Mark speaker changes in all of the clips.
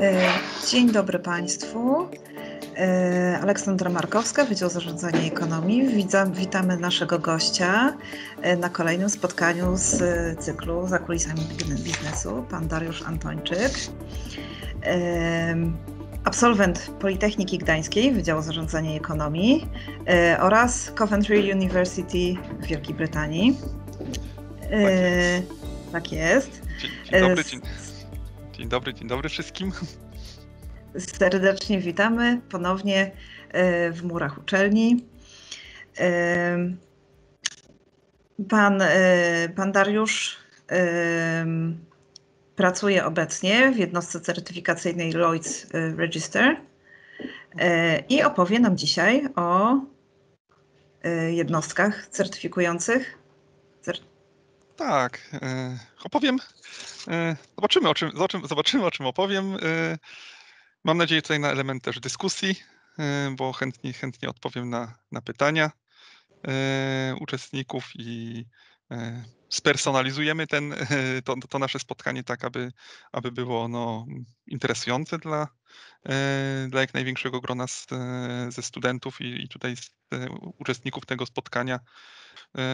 Speaker 1: E, dzień dobry Państwu. E, Aleksandra Markowska, Wydział Zarządzania i Ekonomii. Witam, witamy naszego gościa e, na kolejnym spotkaniu z cyklu Za kulisami biznesu, pan Dariusz Antończyk absolwent Politechniki Gdańskiej Wydziału Zarządzania i Ekonomii e, oraz Coventry University w Wielkiej Brytanii. Yy, tak jest.
Speaker 2: Dzień, dzień e, dobry, dzień, dzień, dobry, dzień dobry wszystkim.
Speaker 1: Serdecznie witamy ponownie w murach uczelni. Pan, pan Dariusz pracuję obecnie w jednostce certyfikacyjnej Lloyds y, Register y, i opowie nam dzisiaj o y, jednostkach certyfikujących.
Speaker 2: tak, opowiem. Zobaczymy o, czym, zobaczymy, o czym opowiem. Mam nadzieję tutaj na element też dyskusji, bo chętnie, chętnie odpowiem na, na pytania uczestników i spersonalizujemy ten, to, to, nasze spotkanie tak, aby, aby było ono interesujące dla, e, dla jak największego grona z, e, ze studentów i, i tutaj z, e, uczestników tego spotkania.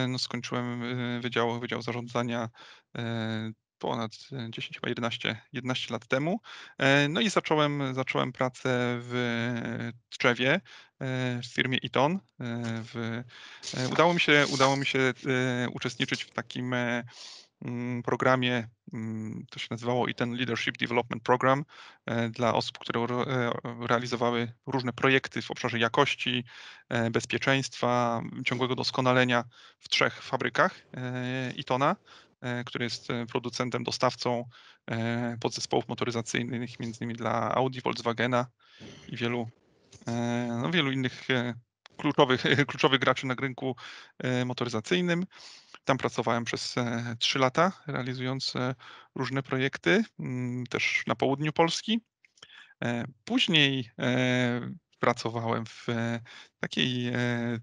Speaker 2: No, skończyłem wydział, wydział zarządzania ponad 10, e, chyba 11, 11 lat temu. E, no i zacząłem, zacząłem pracę w Tczewie, e, w firmie Eton. W, udało mi się, udało mi się uczestniczyć w takim mm, programie, mm, to się nazywało Eton Leadership Development Program dla osób, które realizowały różne projekty w obszarze jakości, bezpieczeństwa, ciągłego doskonalenia w trzech fabrykach ITONA. E, który jest e, producentem, dostawcą e, podzespołów motoryzacyjnych, między innymi dla Audi, Volkswagena i wielu, no, wielu innych kluczowych, kluczowych graczy na rynku motoryzacyjnym. Tam pracowałem przez 3 lata, realizując różne projekty, mm, też na południu Polski. Później pracowałem w e, takiej e,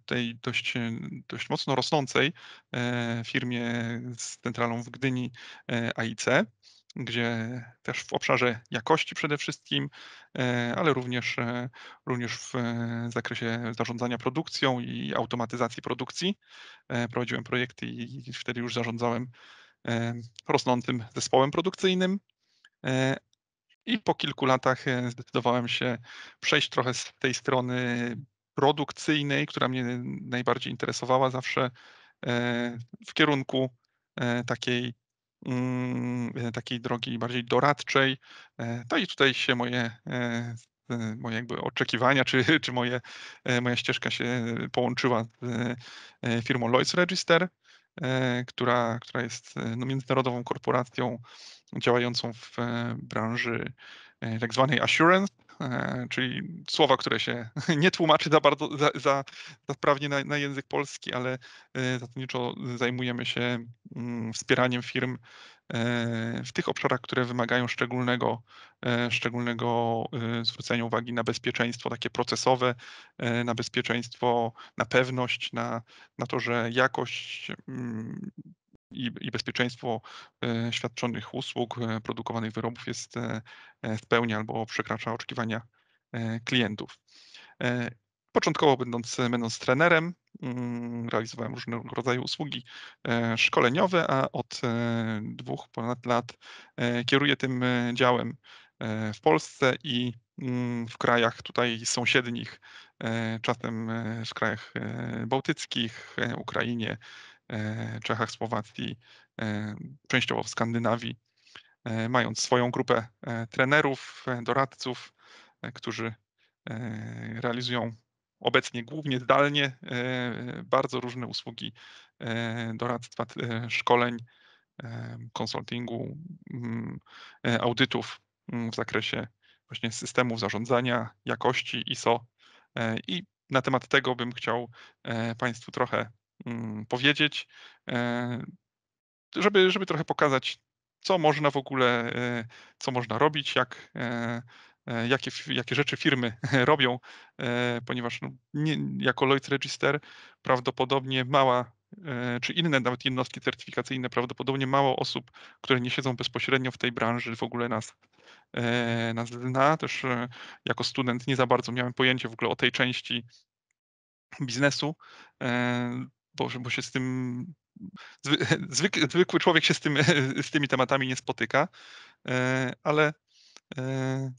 Speaker 2: tej dość, e, dość mocno rosnącej firmie z centralą w Gdyni AIC, gdzie też w obszarze jakości przede wszystkim, ale również, również w zakresie zarządzania produkcją i automatyzacji produkcji prowadziłem projekty i wtedy już zarządzałem rosnącym zespołem produkcyjnym i po kilku latach e, zdecydowałem się przejść trochę z tej strony produkcyjnej, która mnie najbardziej interesowała zawsze e, w kierunku e, takiej, mm, takiej drogi bardziej doradczej. No i tutaj się moje, moje jakby oczekiwania, czy, czy moje, moja ścieżka się połączyła z firmą Lloyds Register, która, która jest no, międzynarodową korporacją działającą w e, branży e, tak zwanej assurance, e, czyli słowa, które się nie tłumaczy za bardzo za, za, za sprawnie na, na, język polski, ale zasadniczo zajmujemy się mm, wspieraniem firm w tych obszarach, które wymagają szczególnego, szczególnego zwrócenia uwagi na bezpieczeństwo takie procesowe, na bezpieczeństwo, na pewność, na, na to, że jakość mm, i, i bezpieczeństwo e, świadczonych usług, e, produkowanych wyrobów jest spełnia e, albo przekracza oczekiwania klientów. Początkowo będąc, będąc trenerem, mm, realizowałem różnego rodzaju usługi szkoleniowe, a od dwóch ponad lat kieruję tym działem w Polsce i mm, w krajach tutaj sąsiednich, czasem w krajach bałtyckich, Ukrainie, E, Czechach, Słowacji, e, częściowo w Skandynawii, e, mając swoją grupę trenerów, doradców, którzy realizują obecnie głównie zdalnie bardzo różne usługi doradztwa, szkoleń, konsultingu, mm, audytów mm, w zakresie właśnie systemów zarządzania, jakości ISO i na temat tego bym chciał Państwu trochę Mm, powiedzieć, e, żeby, żeby trochę pokazać, co można w ogóle, e, co można robić, jak, e, jakie, jakie rzeczy firmy robią, ponieważ no, nie, jako Lloyd's Register prawdopodobnie mała czy inne nawet jednostki certyfikacyjne, prawdopodobnie mało osób, które nie siedzą bezpośrednio w tej branży w ogóle nas, nas zna. Też jako student nie za bardzo miałem pojęcia w ogóle o tej części biznesu bo, bo się z tym. Zwyk, zwykły człowiek się z, tym, z tymi tematami nie spotyka, e, ale, e,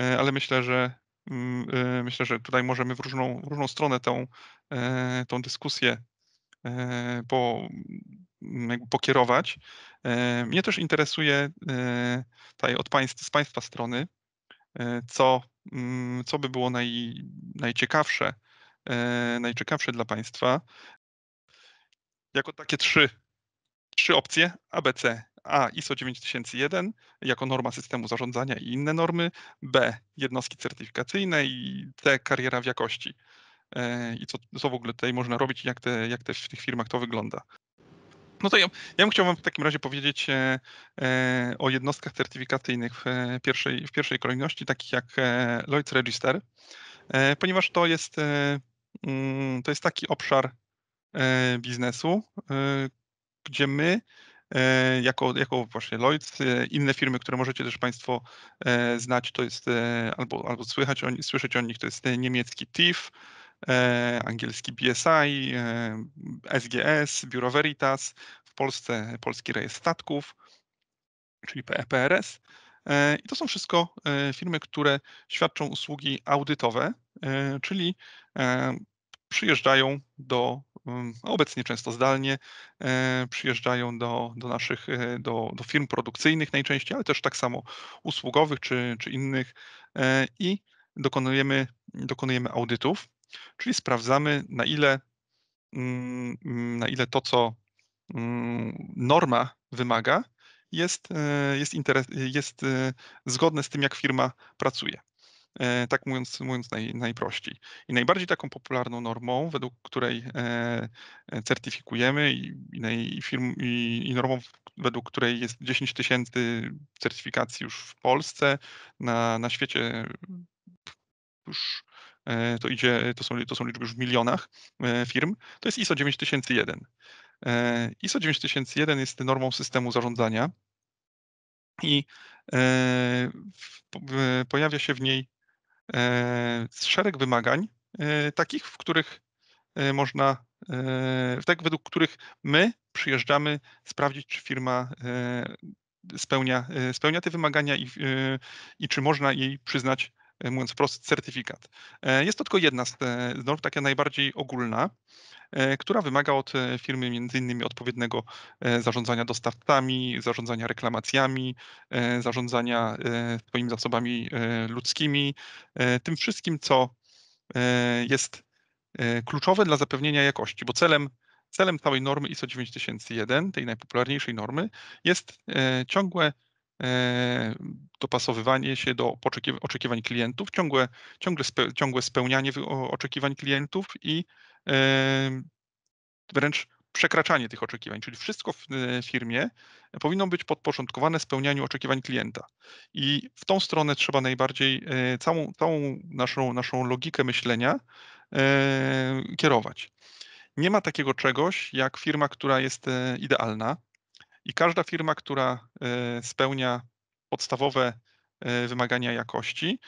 Speaker 2: e, ale myślę, że mm, myślę, że tutaj możemy w różną, w różną stronę tą, tą dyskusję po, mm, pokierować. Mnie też interesuje tutaj od państw, z Państwa strony, co, mm, co by było naj, najciekawsze, najciekawsze dla Państwa jako takie trzy, trzy opcje ABC. A ISO 9001 jako norma systemu zarządzania i inne normy, B jednostki certyfikacyjne i C kariera w jakości. E, I co, co w ogóle tutaj można robić, jak, te, jak te w tych firmach to wygląda. No to ja, ja bym chciał Wam w takim razie powiedzieć e, e o jednostkach certyfikacyjnych w e, pierwszej, w pierwszej kolejności, takich jak e, Lloyd's Register, e, ponieważ to jest, mm, to jest taki obszar E, biznesu, e, gdzie my e, jako, jako właśnie Lloyd, inne firmy, które możecie też Państwo znać, to jest albo, albo słychać o, słyszeć o nich, to jest niemiecki TIF, angielski BSI, SGS, Biuro Veritas, w Polsce Polski Rejestr Statków, czyli PEPRS. I to są wszystko firmy, które świadczą usługi audytowe, czyli przyjeżdżają do obecnie często zdalnie, e, przyjeżdżają do, do naszych, e, do, do firm produkcyjnych najczęściej, ale też tak samo usługowych czy, czy innych e, i dokonujemy, dokonujemy audytów, czyli sprawdzamy na ile, mm, na ile to, co mm, norma wymaga, jest, jest, jest zgodne z tym, jak firma pracuje. E, tak mówiąc, mówiąc naj, najprościej. I najbardziej taką popularną normą, według której e, e, certyfikujemy i, i, firm, i, i normą, według której jest 10 tysięcy certyfikacji już w Polsce, na, na świecie już to idzie, to są, to są liczby już w milionach firm, to jest ISO 9001. ISO 9001 jest normą systemu zarządzania i pojawia się w niej E, szereg wymagań, e, takich, w których e, można, tak według których my przyjeżdżamy sprawdzić, czy firma spełnia, spełnia te wymagania i, i czy można jej przyznać, mówiąc wprost, certyfikat. Jest to tylko jedna z norm, taka najbardziej ogólna. E, która wymaga od e, firmy między innymi odpowiedniego e, zarządzania dostawcami, zarządzania reklamacjami, zarządzania swoimi zasobami ludzkimi, tym wszystkim, co jest kluczowe dla zapewnienia jakości, bo celem celem całej normy ISO 9001, tej najpopularniejszej normy, jest ciągłe dopasowywanie się do oczekiwań klientów, ciągłe, ciągle ciągłe spełnianie oczekiwań klientów i wręcz przekraczanie tych oczekiwań, czyli wszystko w e, firmie powinno być podporządkowane spełnianiu oczekiwań klienta. I w tą stronę trzeba najbardziej e, całą, całą naszą, naszą logikę myślenia e, kierować. Nie ma takiego czegoś jak firma, która jest idealna i każda firma, która spełnia podstawowe wymagania jakości,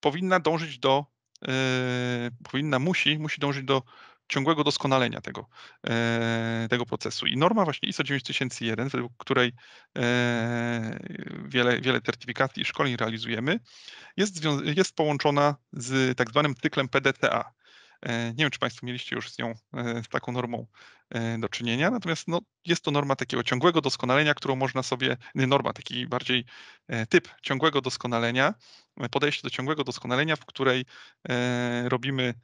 Speaker 2: powinna dążyć do E, powinna, musi, musi dążyć do ciągłego doskonalenia tego, e, tego procesu. I norma właśnie ISO 9001, według której e, wiele, wiele certyfikacji i szkoleń realizujemy, jest, jest połączona z tak zwanym cyklem PDCA, E, nie wiem, czy Państwo mieliście już z nią, e, z taką normą e, do czynienia, natomiast no, jest to norma takiego ciągłego doskonalenia, którą można sobie, norma taki bardziej typ ciągłego doskonalenia, podejście do ciągłego doskonalenia, w której robimy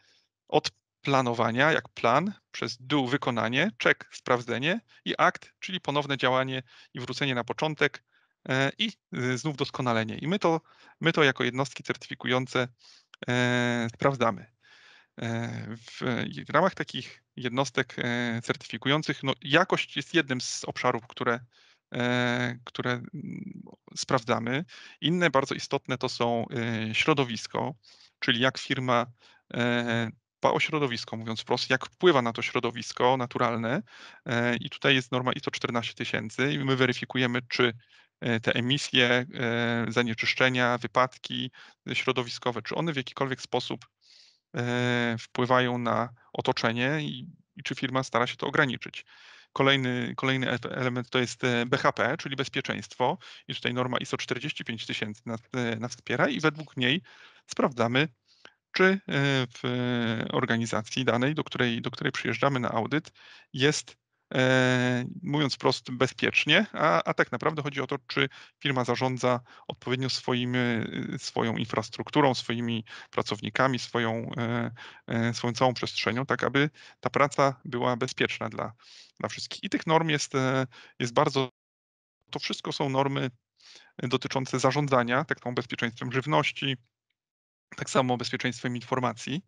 Speaker 2: od planowania, jak plan, przez do wykonanie, check sprawdzenie i akt, czyli ponowne działanie i wrócenie na początek i znów doskonalenie. I my to, my to jako jednostki certyfikujące sprawdzamy. E, w ramach takich jednostek e, certyfikujących, no jakość jest jednym z obszarów, które, e, które sprawdzamy. Inne bardzo istotne to są środowisko, czyli jak firma dba o środowisko, mówiąc wprost, jak wpływa na to środowisko naturalne. I tutaj jest norma ISO 14000 i my weryfikujemy, czy te emisje, zanieczyszczenia, wypadki środowiskowe, czy one w jakikolwiek sposób E, wpływają na otoczenie i, i czy firma stara się to ograniczyć. Kolejny, kolejny e, element to jest e, BHP, czyli bezpieczeństwo. I tutaj norma ISO 45000 nas, nas wspiera i według niej sprawdzamy, czy w organizacji danej, do której, do której przyjeżdżamy na audyt, jest E, mówiąc prosto, bezpiecznie, a, a tak naprawdę chodzi o to, czy firma zarządza odpowiednio swoim, e, swoją infrastrukturą, swoimi pracownikami, swoją, e, swoją całą przestrzenią, tak aby ta praca była bezpieczna dla, dla wszystkich. I tych norm jest, jest bardzo. To wszystko są normy dotyczące zarządzania, tak samo bezpieczeństwem żywności, tak samo bezpieczeństwem informacji.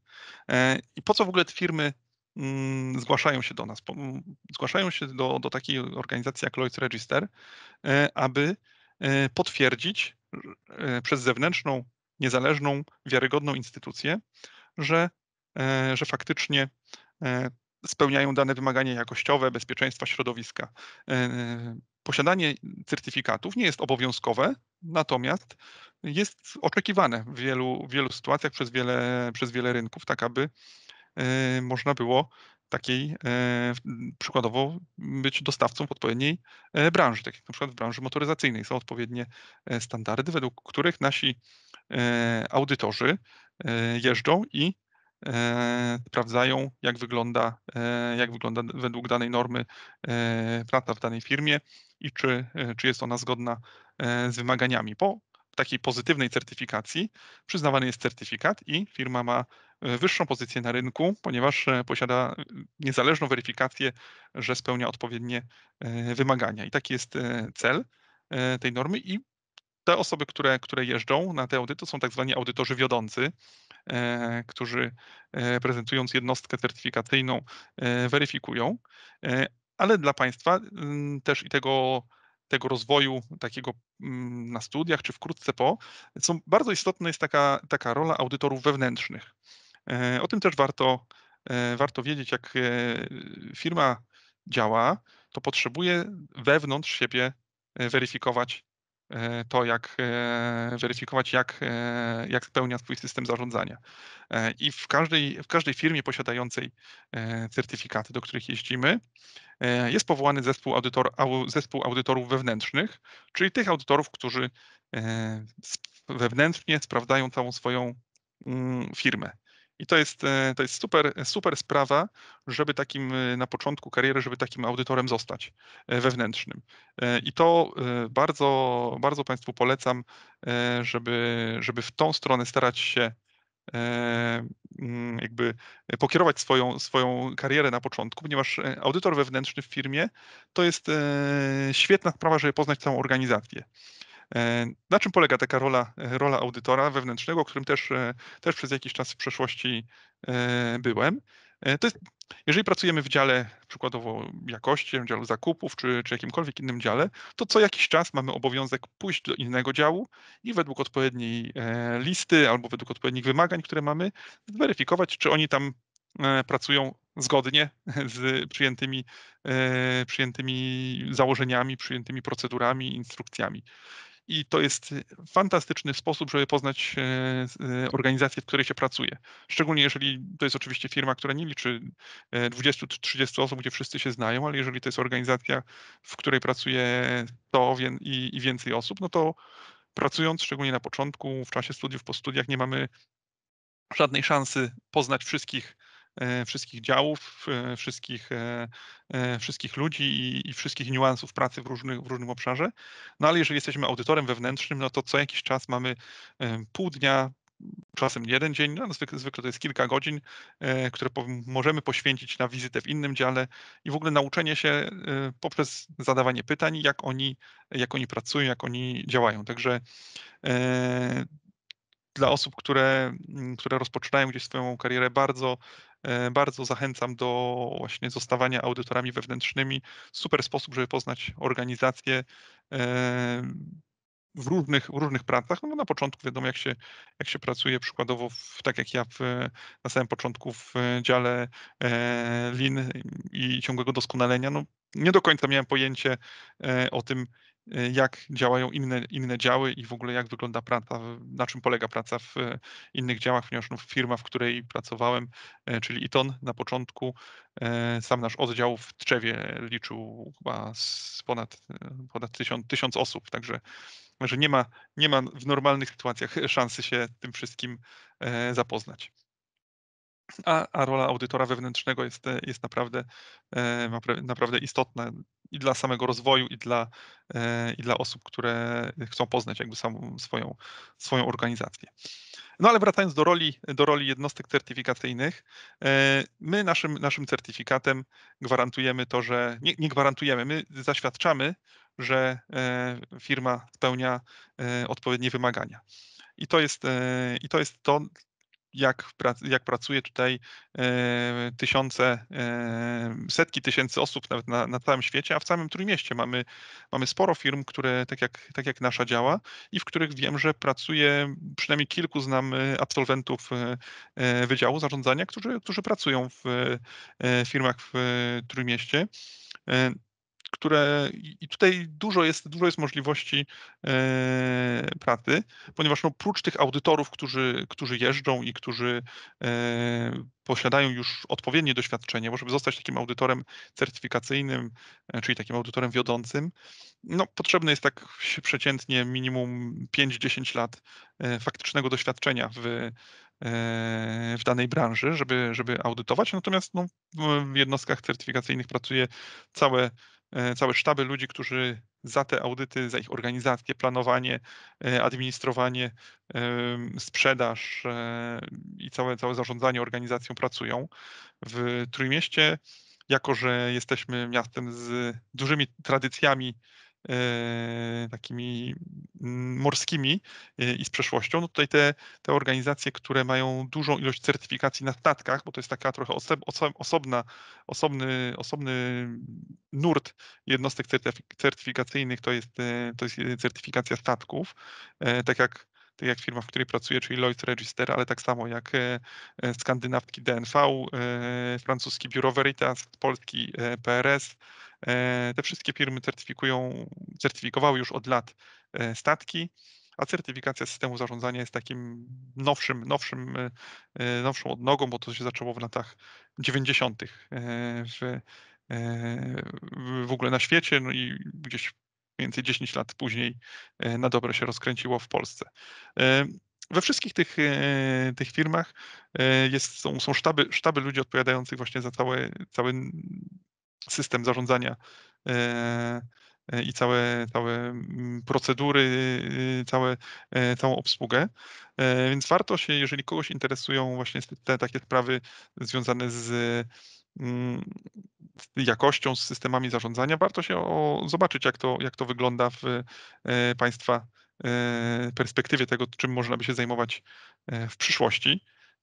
Speaker 2: I po co w ogóle te firmy Mm, zgłaszają się do nas, mm, zgłaszają się do, do takiej organizacji jak Lloyd's Register, e, aby e, potwierdzić e, przez zewnętrzną, niezależną, wiarygodną instytucję, że, że faktycznie spełniają dane wymagania jakościowe, bezpieczeństwa środowiska. Posiadanie certyfikatów nie jest obowiązkowe, natomiast jest oczekiwane w wielu, wielu sytuacjach przez wiele, przez wiele rynków, tak aby E, można było takiej e, przykładowo być dostawcą w odpowiedniej e, branży, tak jak na przykład w branży motoryzacyjnej. Są odpowiednie standardy, według których nasi audytorzy jeżdżą i sprawdzają, jak wygląda, jak wygląda według danej normy praca w danej firmie i czy, czy jest ona zgodna z wymaganiami. Po takiej pozytywnej certyfikacji przyznawany jest certyfikat i firma ma E, wyższą pozycję na rynku, ponieważ e, posiada e, niezależną weryfikację, że spełnia odpowiednie wymagania. I taki jest cel tej normy i te osoby, które, które jeżdżą na te audyty, są tak zwani audytorzy wiodący, którzy prezentując jednostkę certyfikacyjną weryfikują, ale dla państwa mm, też i tego, tego rozwoju takiego mm, na studiach czy wkrótce po, są, bardzo istotna jest taka, taka rola audytorów wewnętrznych. E, o tym też warto, e, warto wiedzieć, jak e, firma działa, to potrzebuje wewnątrz siebie weryfikować to, jak weryfikować, jak, jak spełnia swój system zarządzania. I w każdej, w każdej firmie posiadającej certyfikaty, do których jeździmy, jest powołany zespół, audytor, zespół audytorów wewnętrznych, czyli tych audytorów, którzy wewnętrznie sprawdzają całą swoją mm, firmę. I to jest, e, to jest super, e, super sprawa, żeby takim e, na początku kariery, żeby takim audytorem zostać wewnętrznym. I to bardzo, bardzo Państwu polecam, żeby, żeby w tą stronę starać się mm, jakby pokierować swoją, swoją karierę na początku, ponieważ audytor wewnętrzny w firmie to jest świetna sprawa, żeby poznać całą organizację. E, na czym polega taka rola, rola audytora wewnętrznego, którym też, e, też przez jakiś czas w przeszłości e, byłem? To jest, jeżeli pracujemy w dziale przykładowo jakości, w dziale zakupów czy, czy jakimkolwiek innym dziale, to co jakiś czas mamy obowiązek pójść do innego działu i według odpowiedniej listy albo według odpowiednich wymagań, które mamy, zweryfikować, czy oni tam pracują zgodnie z przyjętymi, przyjętymi założeniami, przyjętymi procedurami, instrukcjami i to jest fantastyczny sposób, żeby poznać e, e, organizację, w której się pracuje. Szczególnie jeżeli to jest oczywiście firma, która nie liczy 20-30 e, osób, gdzie wszyscy się znają, ale jeżeli to jest organizacja, w której pracuje to i więcej osób, no to pracując, szczególnie na początku, w czasie studiów, po studiach, nie mamy żadnej szansy poznać wszystkich E, wszystkich działów, e, wszystkich, e, wszystkich ludzi i, i, wszystkich niuansów pracy w, różnych, w różnym obszarze. No ale jeżeli jesteśmy audytorem wewnętrznym, no to co jakiś czas mamy pół dnia, czasem jeden dzień, no zwykle, zwykle to jest kilka godzin, które możemy poświęcić na wizytę w innym dziale i w ogóle nauczenie się poprzez zadawanie pytań, jak oni, jak oni pracują, jak oni działają. Także dla osób, które, które rozpoczynają gdzieś swoją karierę, bardzo E, bardzo zachęcam do właśnie zostawania audytorami wewnętrznymi. Super sposób, żeby poznać organizację e, w różnych, w różnych pracach, no bo na początku wiadomo, jak się, jak się pracuje przykładowo, w, tak jak ja w, na samym początku w dziale e, lin i ciągłego doskonalenia, no nie do końca miałem pojęcie o tym, Y, jak działają inne, inne działy i w ogóle jak wygląda praca, na czym polega praca w y, innych działach, ponieważ no, firma, w której pracowałem, y, czyli Iton na początku, sam nasz oddział w Trzewie liczył chyba ponad, ponad tysiąc, tysiąc osób, także że nie ma, nie ma w normalnych sytuacjach szansy się tym wszystkim zapoznać. A, a rola audytora wewnętrznego jest, jest naprawdę, naprawdę istotna i dla samego rozwoju, i dla, e, i dla osób, które chcą poznać jakby samą swoją, swoją organizację. No ale wracając do roli, do roli jednostek certyfikacyjnych, e, my naszym, naszym certyfikatem gwarantujemy to, że nie, nie gwarantujemy, my zaświadczamy, że e, firma spełnia odpowiednie wymagania. I to jest, i to, jest to jak, jak pracuje tutaj e, tysiące, e, setki tysięcy osób nawet na, na całym świecie, a w całym Trójmieście mamy, mamy sporo firm, które tak jak, tak jak nasza działa i w których wiem, że pracuje przynajmniej kilku znam e, absolwentów Wydziału Zarządzania, którzy, którzy pracują w firmach w Trójmieście które i tutaj dużo jest, dużo jest możliwości e, pracy, ponieważ no, oprócz tych audytorów, którzy, którzy jeżdżą i którzy e, posiadają już odpowiednie doświadczenie, bo żeby zostać takim audytorem certyfikacyjnym, e, czyli takim audytorem wiodącym, no, potrzebne jest tak przeciętnie minimum 5-10 lat e, faktycznego doświadczenia w, e, w danej branży, żeby, żeby audytować. Natomiast no, w jednostkach certyfikacyjnych pracuje całe E, całe sztaby ludzi, którzy za te audyty, za ich organizację, planowanie, e, administrowanie, sprzedaż e, i całe, całe zarządzanie organizacją pracują. W Trójmieście, jako że jesteśmy miastem z dużymi tradycjami E, takimi mm, morskimi e, i z przeszłością, no tutaj te, te organizacje, które mają dużą ilość certyfikacji na statkach, bo to jest taka trochę osobna, osobny, osobny nurt jednostek certyfikacyjnych, to jest, e, to jest certyfikacja statków, tak jak tak jak firma, w której pracuję, czyli Lloyd Register, ale tak samo jak skandynawski DNV, francuski Biuro Veritas, polski PRS, E, te wszystkie firmy certyfikują, certyfikowały już od lat e, statki, a certyfikacja systemu zarządzania jest takim nowszym, nowszym, e, nowszą odnogą, bo to się zaczęło w latach 90. w, w ogóle na świecie, no i gdzieś mniej więcej 10 lat później na dobre się rozkręciło w Polsce. We wszystkich tych, tych firmach jest, są, są sztaby, sztaby ludzi odpowiadających właśnie za cały, cały system zarządzania e, e, i całe, całe mm, procedury, y, całe, e, całą obsługę. Więc warto się, jeżeli kogoś interesują właśnie te takie sprawy związane z z mm, jakością, z systemami zarządzania. Warto się o, zobaczyć, jak to, jak to wygląda w Państwa perspektywie tego, czym można by się zajmować w przyszłości.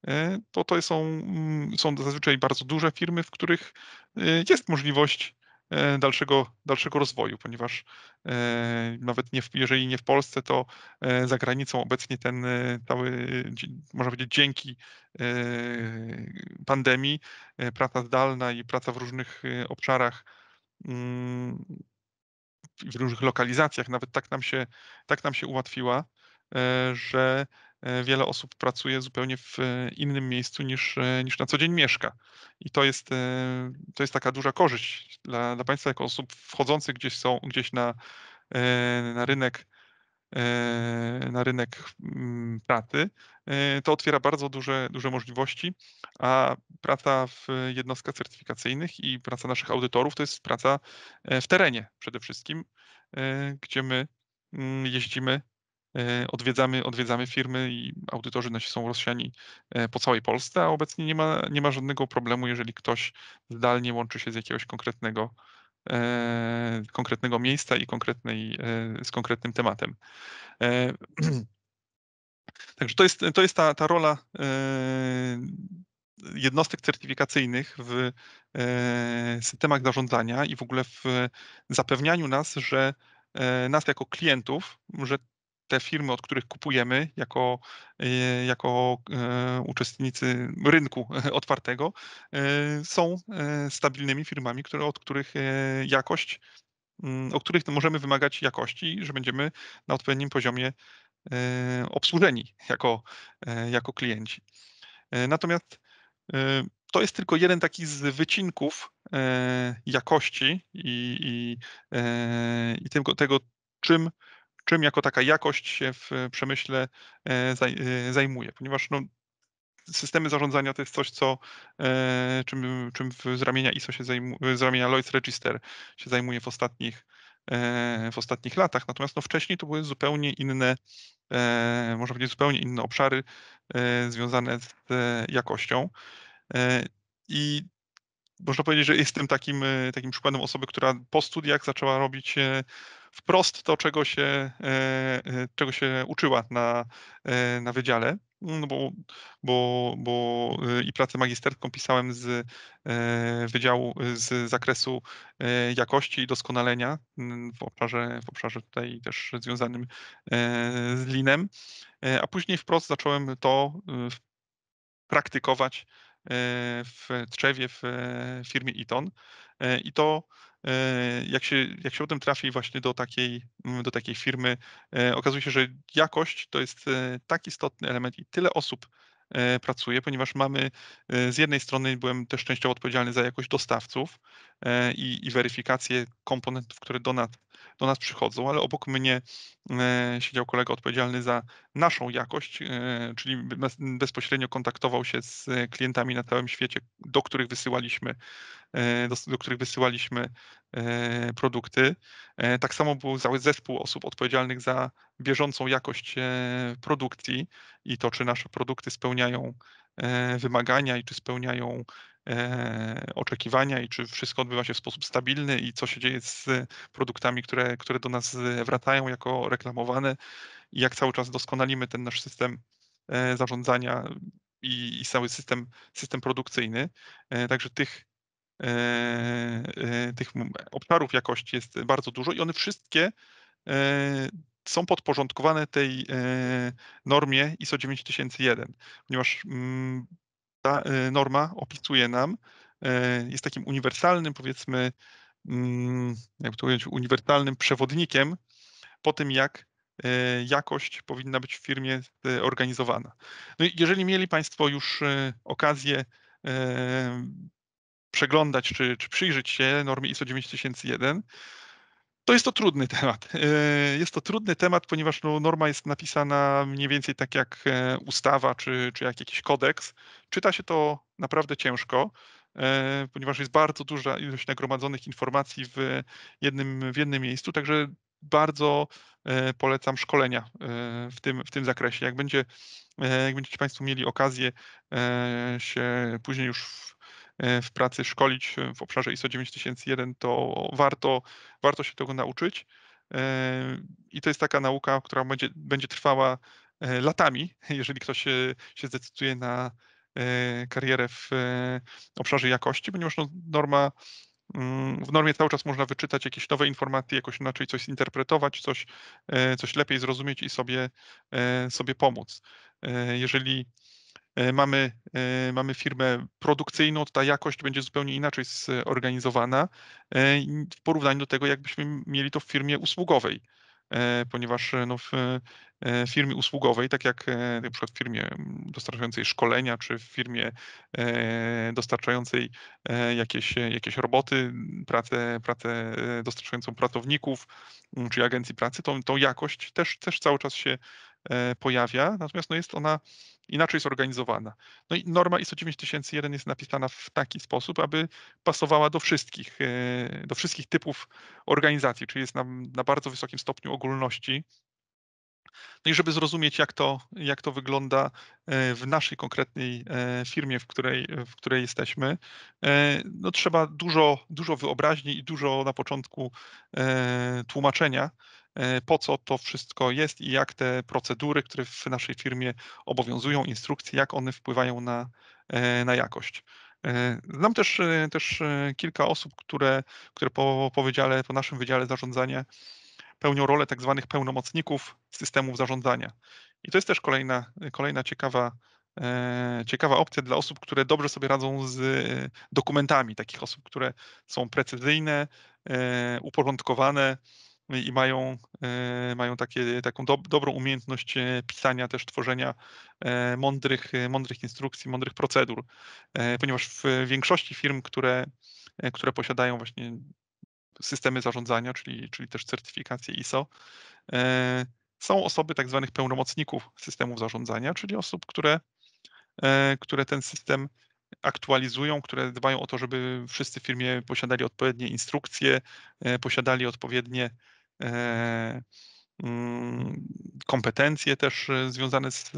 Speaker 2: E, to to są, mm, są zazwyczaj bardzo duże firmy, w których e, jest możliwość e, dalszego, dalszego rozwoju, ponieważ nawet nie w, jeżeli nie w Polsce, to za granicą obecnie ten cały, można powiedzieć, dzięki pandemii praca zdalna i praca w różnych obszarach mm, w różnych lokalizacjach nawet tak nam się, tak nam się ułatwiła, że E, wiele osób pracuje zupełnie w e, innym miejscu niż, e, niż na co dzień mieszka. I to jest, to jest taka duża korzyść dla, dla Państwa jako osób wchodzących gdzieś są, gdzieś na, na rynek na rynek mm, pracy, to otwiera bardzo duże, duże możliwości, a praca w jednostkach certyfikacyjnych i praca naszych audytorów to jest praca w terenie przede wszystkim, gdzie my mm, jeździmy E, odwiedzamy, odwiedzamy firmy i audytorzy nasi są rozsiani e, po całej Polsce, a obecnie nie ma, nie ma żadnego problemu, jeżeli ktoś zdalnie łączy się z jakiegoś konkretnego, e, konkretnego miejsca i konkretnej, z konkretnym tematem. Także to jest, to jest ta, ta rola jednostek certyfikacyjnych w systemach zarządzania i w ogóle w zapewnianiu nas, że nas jako klientów, że te firmy, od których kupujemy jako, e, jako e, uczestnicy rynku otwartego, e, są stabilnymi firmami, które, od których jakość, mm, o których możemy wymagać jakości, że będziemy na odpowiednim poziomie obsłużeni jako, jako klienci. Natomiast to jest tylko jeden taki z wycinków jakości i, i, i tego, tego, czym czym jako taka jakość się w przemyśle e, e, zajmuje, ponieważ no, systemy zarządzania to jest coś, co, e, czym, czym z ramienia ISO się zajmuje, z ramienia Lloyds Register się zajmuje w ostatnich, w ostatnich latach. Natomiast no, wcześniej to były zupełnie inne, można powiedzieć, zupełnie inne obszary związane z jakością. I można powiedzieć, że jestem takim, takim przykładem osoby, która po studiach zaczęła robić wprost to, czego się, e, e, czego się uczyła na, e, na wydziale. No bo, bo, bo i pracę magisterską pisałem z wydziału, z zakresu jakości i doskonalenia w obszarze, w obszarze tutaj też związanym z linem, a później wprost zacząłem to praktykować w Trzewie w firmie Eaton i to E, jak się, jak się potem trafi właśnie do takiej, mm, do takiej firmy, e, okazuje się, że jakość to jest e, tak istotny element i tyle osób pracuje, ponieważ mamy z jednej strony byłem też częściowo odpowiedzialny za jakość dostawców, E, i, i weryfikację komponentów, które do nas, do nas przychodzą, ale obok mnie e, siedział kolega odpowiedzialny za naszą jakość, e, czyli bezpośrednio kontaktował się z klientami na całym świecie, do których wysyłaliśmy, do, do których wysyłaliśmy produkty. Tak samo był cały zespół osób odpowiedzialnych za bieżącą jakość produkcji i to, czy nasze produkty spełniają wymagania i czy spełniają E, oczekiwania i czy wszystko odbywa się w sposób stabilny i co się dzieje z produktami, które, które do nas e, wracają jako reklamowane i jak cały czas doskonalimy ten nasz system e, zarządzania i, i cały system, system produkcyjny. Także tych, tych obszarów jakości jest bardzo dużo i one wszystkie są podporządkowane tej normie ISO 9001, ponieważ mm, ta y, norma opisuje nam, y, jest takim uniwersalnym, powiedzmy, mm, jakby to ująć, uniwersalnym przewodnikiem po tym, jak y, jakość powinna być w firmie organizowana. No i jeżeli mieli Państwo już okazję przeglądać czy, czy przyjrzeć się normie ISO 9001, to jest to trudny temat. E, jest to trudny temat, ponieważ no, norma jest napisana mniej więcej tak jak e, ustawa czy, czy jak jakiś kodeks. Czyta się to naprawdę ciężko, e, ponieważ jest bardzo duża ilość nagromadzonych informacji w jednym, w jednym miejscu, także bardzo polecam szkolenia w tym, w tym zakresie. Jak, będzie, jak będziecie Państwo mieli okazję się później już w, E, w pracy szkolić e, w obszarze ISO 9001, to warto, warto się tego nauczyć. E, I to jest taka nauka, która będzie, będzie trwała latami, jeżeli ktoś się, się zdecyduje na karierę w obszarze jakości, ponieważ no, norma mm, w normie cały czas można wyczytać jakieś nowe informacje, jakoś inaczej coś zinterpretować, coś, coś lepiej zrozumieć i sobie, sobie pomóc. Jeżeli E, mamy, e, mamy firmę produkcyjną, to ta jakość będzie zupełnie inaczej zorganizowana e, w porównaniu do tego, jakbyśmy mieli to w firmie usługowej ponieważ no, w firmie usługowej, tak jak na przykład w firmie dostarczającej szkolenia, czy w firmie dostarczającej jakieś, jakieś roboty, pracę, pracę dostarczającą pracowników, czy agencji pracy, tą, tą jakość też, też cały czas się pojawia, natomiast no, jest ona inaczej zorganizowana. No i norma ISO 9001 jest napisana w taki sposób, aby pasowała do wszystkich, e, do wszystkich typów organizacji, czyli jest na, na bardzo wysokim stopniu ogólności. No i żeby zrozumieć, jak to, jak to wygląda e, w naszej konkretnej e, firmie, w której, w której jesteśmy, no trzeba dużo, dużo wyobraźni i dużo na początku tłumaczenia, E, po co to wszystko jest i jak te procedury, które w naszej firmie obowiązują, instrukcje, jak one wpływają na, e, na jakość. E, znam też, też kilka osób, które, które po, po, wydziale, po naszym Wydziale Zarządzania pełnią rolę tak zwanych pełnomocników systemów zarządzania. I to jest też kolejna, kolejna ciekawa, ciekawa opcja dla osób, które dobrze sobie radzą z dokumentami, takich osób, które są precyzyjne, uporządkowane, i mają, e, mają takie, taką do, dobrą umiejętność e, pisania, też tworzenia e, mądrych, mądrych instrukcji, mądrych procedur, ponieważ w większości firm, które, które posiadają właśnie systemy zarządzania, czyli, czyli też certyfikacje ISO, są osoby tak zwanych pełnomocników systemów zarządzania, czyli osób, które, które ten system aktualizują, które dbają o to, żeby wszyscy w firmie posiadali odpowiednie instrukcje, posiadali odpowiednie E, mm, kompetencje też e, związane z,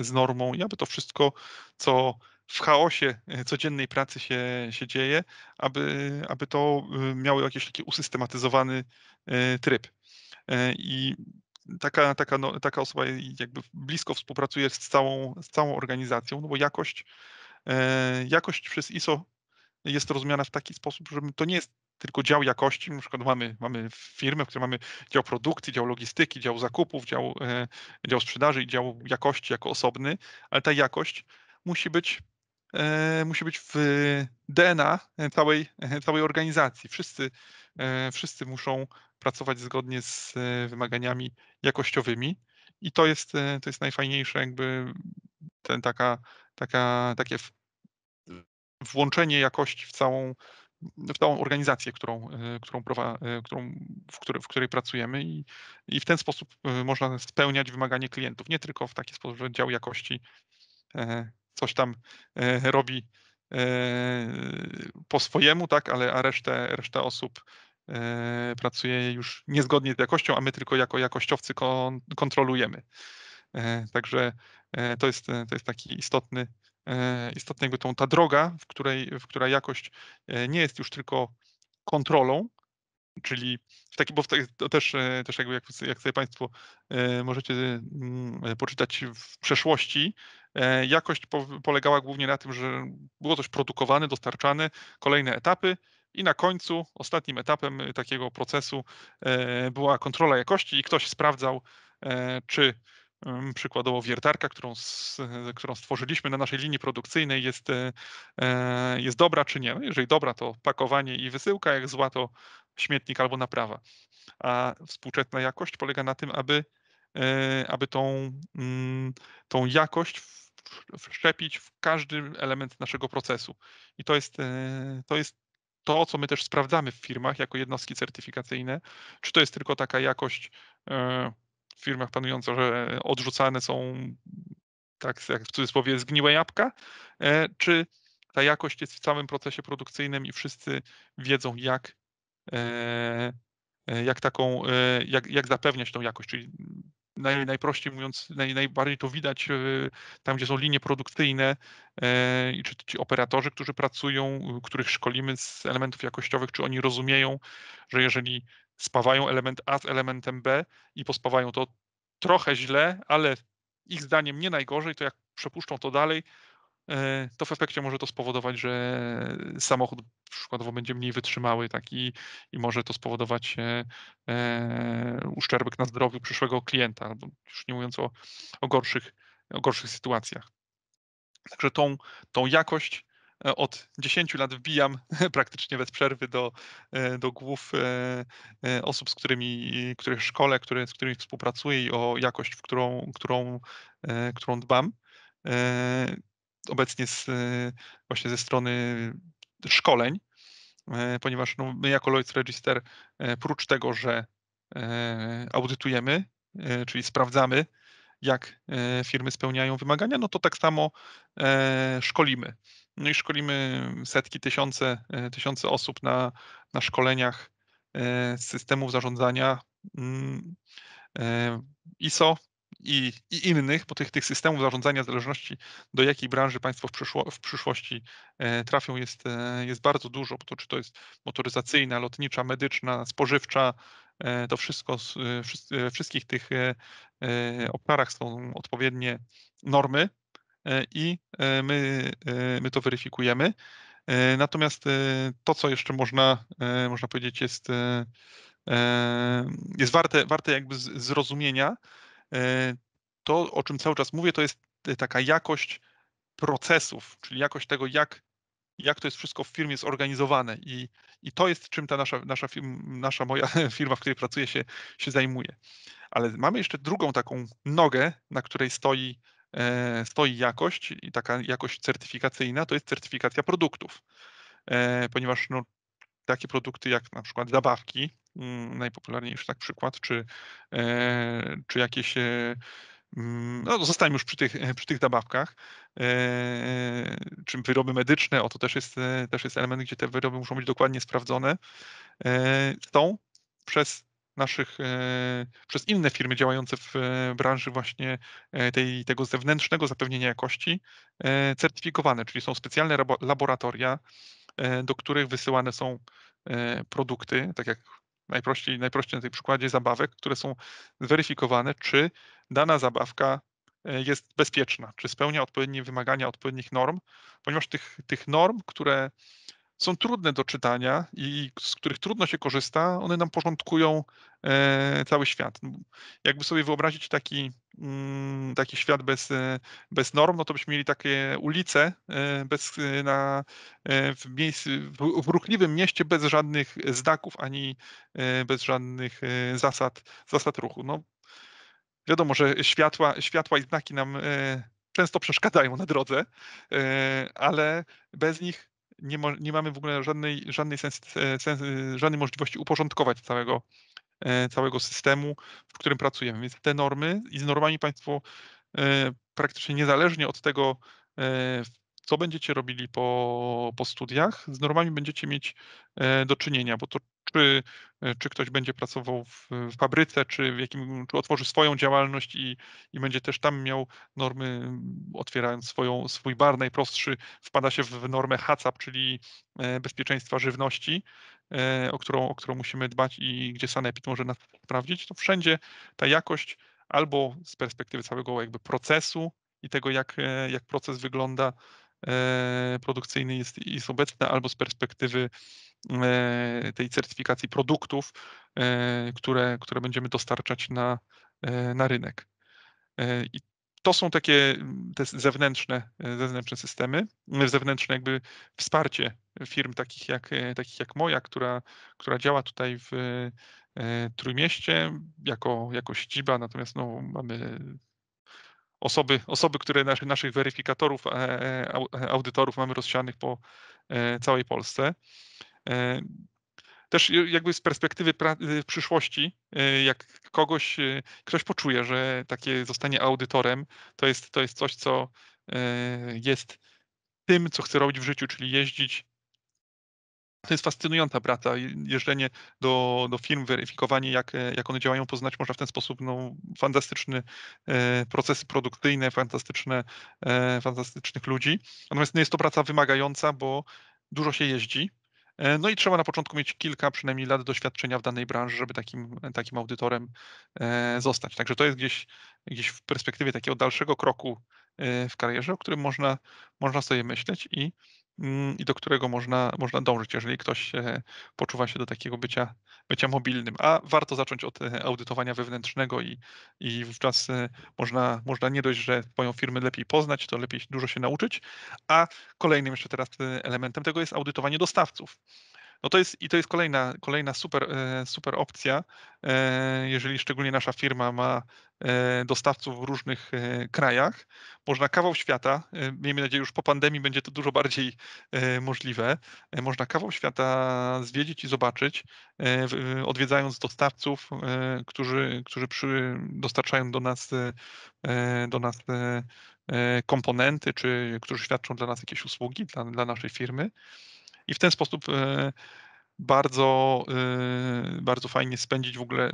Speaker 2: e, z normą i aby to wszystko, co w chaosie codziennej pracy się, się dzieje, aby, aby to y, miało jakiś taki usystematyzowany tryb. I taka, taka, no, taka osoba jakby blisko współpracuje z całą, z całą organizacją, no bo jakość, jakość przez ISO jest rozumiana w taki sposób, że to nie jest tylko dział jakości, na przykład mamy, mamy firmę, w której mamy dział produkcji, dział logistyki, dział zakupów, dział, e, dział sprzedaży i dział jakości jako osobny, ale ta jakość musi być e, musi być w DNA całej, e, całej organizacji. Wszyscy, wszyscy muszą pracować zgodnie z wymaganiami jakościowymi i to jest, to jest najfajniejsze jakby ten, taka, taka, takie włączenie jakości w całą, w tą organizację, którą, y, którą, y, którą w, której, w, której, pracujemy i, i w ten sposób y, można spełniać wymaganie klientów, nie tylko w taki sposób, że dział jakości e, coś tam e, robi e, po swojemu, tak, ale a resztę, reszta osób pracuje już niezgodnie z jakością, a my tylko jako jakościowcy kontrolujemy. Także to jest, to jest taki istotny E, istotna jakby tą, ta droga, w której, w której jakość e, nie jest już tylko kontrolą, czyli w taki, bo w też, e, też jakby jak, jak sobie Państwo możecie mm, poczytać w przeszłości, jakość po, polegała głównie na tym, że było coś produkowane, dostarczane, kolejne etapy i na końcu, ostatnim etapem takiego procesu była kontrola jakości i ktoś sprawdzał, czy Przykładowo wiertarka, którą, e, którą stworzyliśmy na naszej linii produkcyjnej jest, e, e, jest dobra czy nie. No, jeżeli dobra, to pakowanie i wysyłka, jak zła, to śmietnik albo naprawa. A współczesna jakość polega na tym, aby, aby tą, mm, tą jakość wszczepić w każdy element naszego procesu. I to jest, to jest to, co my też sprawdzamy w firmach jako jednostki certyfikacyjne, czy to jest tylko taka jakość w firmach panujące, że odrzucane są, tak jak w cudzysłowie, zgniłe jabłka, e, czy ta jakość jest w całym procesie produkcyjnym i wszyscy wiedzą, jak, e, e, jak taką, jak, jak zapewniać tą jakość, czyli naj, najprościej mówiąc, naj, najbardziej to widać tam, gdzie są linie produkcyjne i czy ci operatorzy, którzy pracują, których szkolimy z elementów jakościowych, czy oni rozumieją, że jeżeli spawają element A z elementem B i pospawają to trochę źle, ale ich zdaniem nie najgorzej, to jak przepuszczą to dalej, e, to w efekcie może to spowodować, że samochód przykładowo będzie mniej wytrzymały tak, i, i może to spowodować e, e, uszczerbek na zdrowiu przyszłego klienta, albo już nie mówiąc o, o, gorszych, o gorszych sytuacjach. Także tą, tą jakość E, od 10 lat wbijam praktycznie bez przerwy do, e, do głów e, osób, z którymi, których szkole, które, z którymi współpracuję i o jakość, w którą, którą, którą dbam. Obecnie z, właśnie ze strony szkoleń, ponieważ no, my jako Lloyds Register, prócz tego, że audytujemy, czyli sprawdzamy, jak firmy spełniają wymagania, no to tak samo szkolimy. No i szkolimy setki, tysiące, e, tysiące osób na, na szkoleniach e, z systemów zarządzania mm, e, ISO i, i, innych, bo tych, tych systemów zarządzania w zależności do jakiej branży Państwo w, przyszło, w przyszłości trafią jest, jest bardzo dużo, bo to czy to jest motoryzacyjna, lotnicza, medyczna, spożywcza, to wszystko, wszystkich tych obszarach są odpowiednie normy, E, i e, my, e, my to weryfikujemy. Natomiast to, co jeszcze można, można powiedzieć, jest, jest warte, warte jakby zrozumienia, to o czym cały czas mówię, to jest taka jakość procesów, czyli jakość tego, jak, jak to jest wszystko w firmie zorganizowane. I, i to jest czym ta nasza, nasza, firm, nasza moja firma, w której pracuję, się, się zajmuje. Ale mamy jeszcze drugą taką nogę, na której stoi E, stoi jakość i taka jakość certyfikacyjna to jest certyfikacja produktów, e, ponieważ no, takie produkty jak na przykład zabawki, mm, najpopularniejszy tak przykład, czy, e, czy jakieś mm, no, zostańmy już przy tych, przy tych zabawkach. czym wyroby medyczne, o to też jest, też jest element, gdzie te wyroby muszą być dokładnie sprawdzone. są przez naszych, e, przez inne firmy działające w e, branży właśnie e, tej, tego zewnętrznego zapewnienia jakości certyfikowane, czyli są specjalne laboratoria, do których wysyłane są produkty, tak jak najprościej, najprościej na tej przykładzie zabawek, które są zweryfikowane, czy dana zabawka jest bezpieczna, czy spełnia odpowiednie wymagania odpowiednich norm, ponieważ tych, tych norm, które są trudne do czytania i z których trudno się korzysta, one nam porządkują e, cały świat. Jakby sobie wyobrazić taki, mm, taki świat bez, e, bez norm, no to byśmy mieli takie ulice e, bez, na, w, miejsc, w ruchliwym mieście bez żadnych znaków ani bez żadnych zasad, zasad ruchu. No, wiadomo, że światła, światła i znaki nam często przeszkadzają na drodze, ale bez nich nie, mo, nie mamy w ogóle żadnej, żadnej, sens, e, sens, e, żadnej możliwości uporządkować całego, e, całego systemu, w którym pracujemy. Więc te normy i z normami Państwo praktycznie niezależnie od tego, co będziecie robili po, po studiach, z normami będziecie mieć e, do czynienia, bo to czy, e, czy ktoś będzie pracował w, w fabryce, czy, w jakim, czy otworzy swoją działalność i, i będzie też tam miał normy, otwierając swoją, swój bar najprostszy, wpada się w normę HACCP, czyli e, bezpieczeństwa żywności, o którą, o którą musimy dbać i gdzie Sanepid może nas sprawdzić, to wszędzie ta jakość albo z perspektywy całego jakby procesu i tego, jak, jak proces wygląda, E, produkcyjny jest, jest obecne, albo z perspektywy e, tej certyfikacji produktów, e, które, które będziemy dostarczać na, na rynek. I to są takie te zewnętrzne, zewnętrzne systemy, zewnętrzne jakby wsparcie firm takich jak, takich jak moja, która, która działa tutaj w Trójmieście jako, jako siedziba, natomiast no, mamy osoby, osoby które naszy, naszych weryfikatorów, e, e, e, audytorów mamy rozsianych po całej Polsce. Też jakby z perspektywy pra- przyszłości, jak kogoś, ktoś poczuje, że takie zostanie audytorem, to jest, to jest coś, co jest tym, co chce robić w życiu, czyli jeździć to jest fascynująca praca, jeżdżenie do, do firm, weryfikowanie jak, jak one działają, poznać można w ten sposób no, fantastyczny e, procesy produkcyjne, fantastyczne, e, fantastycznych ludzi. Natomiast nie no, jest to praca wymagająca, bo dużo się jeździ, e, no i trzeba na początku mieć kilka przynajmniej lat doświadczenia w danej branży, żeby takim, takim audytorem e, zostać. Także to jest gdzieś, gdzieś w perspektywie takiego dalszego kroku e, w karierze, o którym można, można sobie myśleć i Mm, i do którego można, można dążyć, jeżeli ktoś poczuwa się do takiego bycia, bycia mobilnym. A warto zacząć od e, audytowania wewnętrznego i, i wówczas e, można, można nie dość, że Twoją firmę lepiej poznać, to lepiej dużo się nauczyć. A kolejnym jeszcze teraz e, elementem tego jest audytowanie dostawców. No to jest, I to jest kolejna, kolejna super, e, super opcja, e, jeżeli szczególnie nasza firma ma e, dostawców w różnych krajach. Można kawał świata, miejmy nadzieję, już po pandemii będzie to dużo bardziej możliwe, można kawał świata zwiedzić i zobaczyć, odwiedzając dostawców, którzy, którzy przy, dostarczają do nas, do nas komponenty, czy którzy świadczą dla nas jakieś usługi, dla, dla naszej firmy. I w ten sposób bardzo, y, bardzo fajnie spędzić w ogóle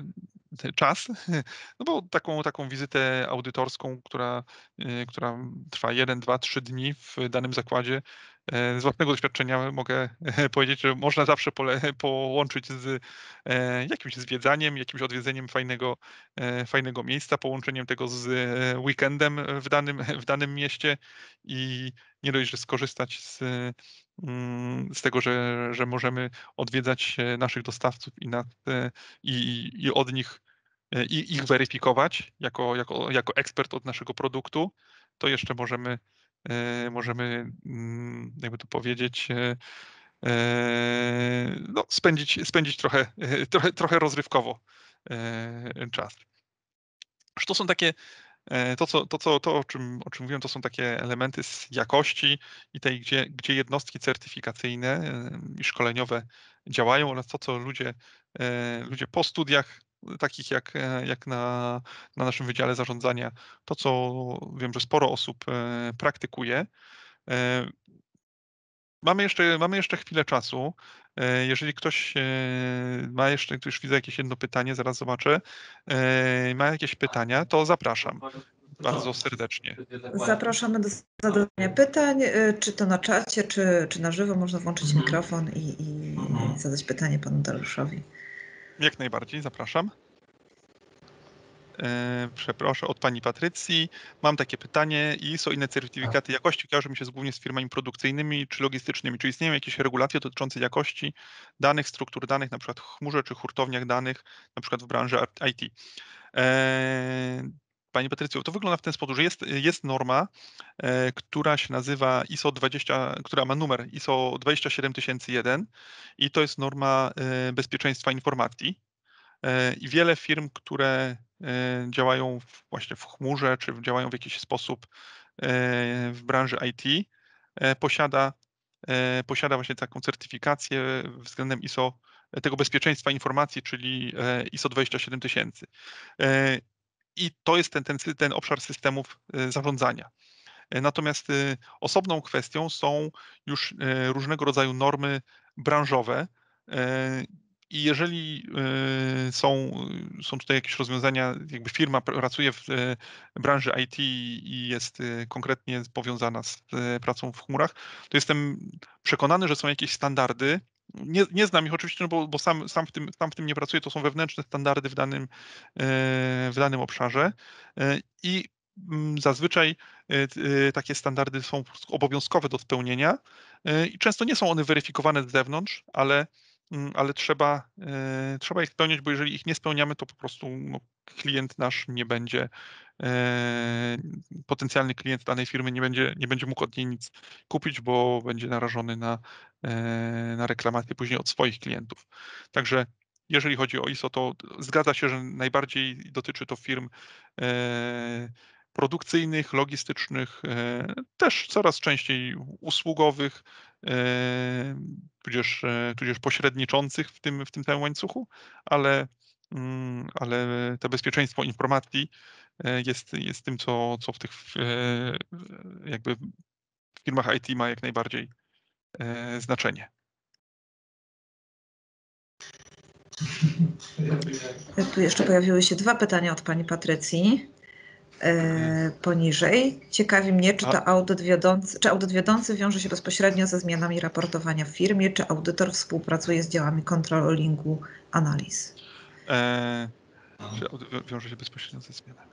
Speaker 2: czas, no bo taką, taką wizytę audytorską, która, y, która trwa 1, 2, 3 dni w danym zakładzie, E, z własnego doświadczenia mogę e, powiedzieć, że można zawsze pole, połączyć z e, jakimś zwiedzaniem, jakimś odwiedzeniem fajnego, fajnego miejsca, połączeniem tego z weekendem w danym, w danym mieście i nie dość, że skorzystać z, mm, z tego, że, że możemy odwiedzać naszych dostawców i, i, i od nich i ich weryfikować jako, jako, jako ekspert od naszego produktu, to jeszcze możemy E, możemy, mm, jakby to powiedzieć, e, e, no, spędzić, spędzić trochę, trochę, trochę rozrywkowo czas. To są takie, to, co, to, co, to o, czym, o czym mówiłem, to są takie elementy z jakości i tej, gdzie, gdzie jednostki certyfikacyjne i szkoleniowe działają oraz to, co ludzie, ludzie po studiach takich jak, e, jak na, na naszym Wydziale Zarządzania, to co wiem, że sporo osób e, praktykuje. E, mamy jeszcze, mamy jeszcze chwilę czasu. Jeżeli ktoś ma jeszcze, już widzę jakieś jedno pytanie, zaraz zobaczę, ma jakieś pytania, to zapraszam bardzo serdecznie.
Speaker 1: Zapraszamy do zadawania pytań, czy to na czacie, czy, czy na żywo. Można włączyć mhm. mikrofon i, i mhm. zadać pytanie panu Dariuszowi.
Speaker 2: Jak najbardziej, zapraszam. E, przepraszam, od pani Patrycji. Mam takie pytanie. I są inne certyfikaty tak. jakości? Kojarzą mi się z, głównie z firmami produkcyjnymi czy logistycznymi. Czy istnieją jakieś regulacje dotyczące jakości danych, struktur danych, na przykład w chmurze czy hurtowniach danych, na przykład w branży IT? E, Pani Patrycjo, to wygląda w ten sposób, że jest, jest norma, e, która się nazywa ISO 20, która ma numer ISO 27001 i to jest norma e, bezpieczeństwa informacji. E, I wiele firm, które e, działają w, właśnie w chmurze, czy działają w jakiś sposób e, w branży IT, e, posiada, posiada właśnie taką certyfikację względem ISO tego bezpieczeństwa informacji, czyli ISO 27000. I to jest ten, ten, ten obszar systemów y, zarządzania. Y, natomiast y, osobną kwestią są już różnego rodzaju normy branżowe. I jeżeli są, są tutaj jakieś rozwiązania, jakby firma pracuje w branży IT i jest konkretnie powiązana z pracą w chmurach, to jestem przekonany, że są jakieś standardy, nie, nie znam ich oczywiście, no bo, bo sam, sam, w tym, sam w tym nie pracuję, to są wewnętrzne standardy w danym, e, w danym obszarze e, i mm, zazwyczaj e, takie standardy są obowiązkowe do spełnienia i często nie są one weryfikowane z zewnątrz, ale Mm, ale trzeba, e, trzeba ich spełniać, bo jeżeli ich nie spełniamy, to po prostu no, klient nasz nie będzie, e, potencjalny klient danej firmy nie będzie, nie będzie mógł od niej nic kupić, bo będzie narażony na, e, na reklamację później od swoich klientów. Także jeżeli chodzi o ISO, to zgadza się, że najbardziej dotyczy to firm produkcyjnych, logistycznych, też coraz częściej usługowych, E, tudzież, e, tudzież pośredniczących w tym, w tym całym łańcuchu, ale, mm, ale to bezpieczeństwo informacji e, jest, jest tym, co, co w tych jakby w firmach IT ma jak najbardziej znaczenie.
Speaker 1: Tu jeszcze pojawiły się dwa pytania od pani Patrycji. Mhm. E, poniżej. Ciekawi mnie, czy to audyt wiodący, czy audyt wiodący wiąże się bezpośrednio ze zmianami raportowania w firmie, czy audytor współpracuje z działami kontrolingu
Speaker 2: analiz. E, no. czy wiąże się bezpośrednio ze zmianami?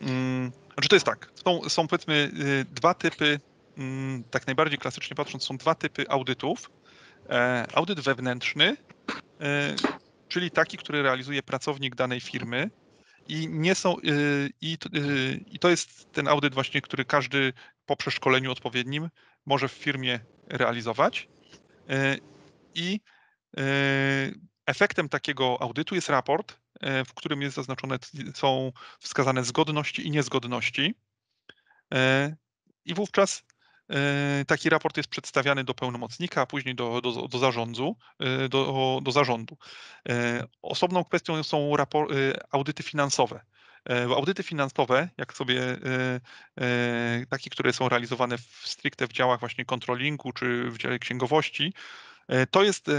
Speaker 2: Hmm, znaczy to jest tak, są, są powiedzmy y, dwa typy, mm, tak najbardziej klasycznie patrząc, są dwa typy audytów. E, audyt wewnętrzny, e, czyli taki, który realizuje pracownik danej firmy, i nie są, y, i, y, i to jest ten audyt właśnie, który każdy po przeszkoleniu odpowiednim może w firmie realizować. Y, I efektem takiego audytu jest raport, w którym jest zaznaczone, są wskazane zgodności i niezgodności. I wówczas Yy, taki raport jest przedstawiany do pełnomocnika, a później do, do, do zarządu, yy, do, do zarządu. Yy, osobną kwestią są rapor, audyty finansowe. Audyty finansowe, jak sobie takie, które są realizowane w stricte w działach właśnie kontrolingu czy w dziale księgowości, E, to jest e,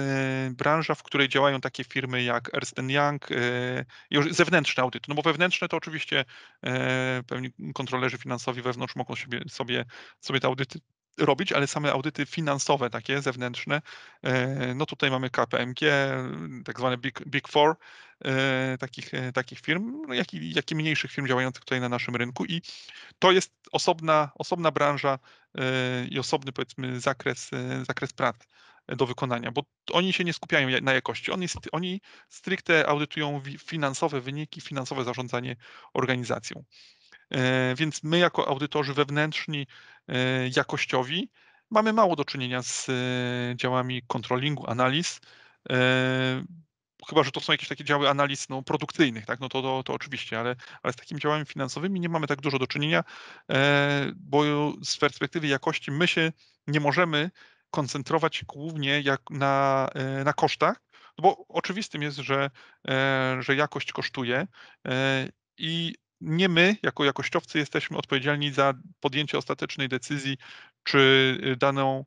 Speaker 2: branża, w której działają takie firmy jak Ernst Young, e, już zewnętrzny audyt, no bo wewnętrzne to oczywiście pewni kontrolerzy finansowi wewnątrz mogą sobie, sobie, sobie te audyty robić, ale same audyty finansowe takie zewnętrzne, no tutaj mamy KPMG, tak zwane Big, Big Four, takich, takich firm, no jak, i, jak i mniejszych firm działających tutaj na naszym rynku i to jest osobna, osobna branża i osobny powiedzmy zakres, zakres prac do wykonania, bo oni się nie skupiają na jakości. Oni, oni stricte audytują finansowe wyniki, finansowe zarządzanie organizacją. E, więc my, jako audytorzy wewnętrzni, e, jakościowi, mamy mało do czynienia z e, działami kontrolingu, analiz. Chyba, że to są jakieś takie działy analiz no, produkcyjnych, tak? no to, to, to oczywiście, ale, ale z takimi działami finansowymi nie mamy tak dużo do czynienia, bo z perspektywy jakości my się nie możemy koncentrować się głównie jak na, e, na kosztach, no bo oczywistym jest, że, e, że jakość kosztuje e, i nie my, jako jakościowcy, jesteśmy odpowiedzialni za podjęcie ostatecznej decyzji, czy daną,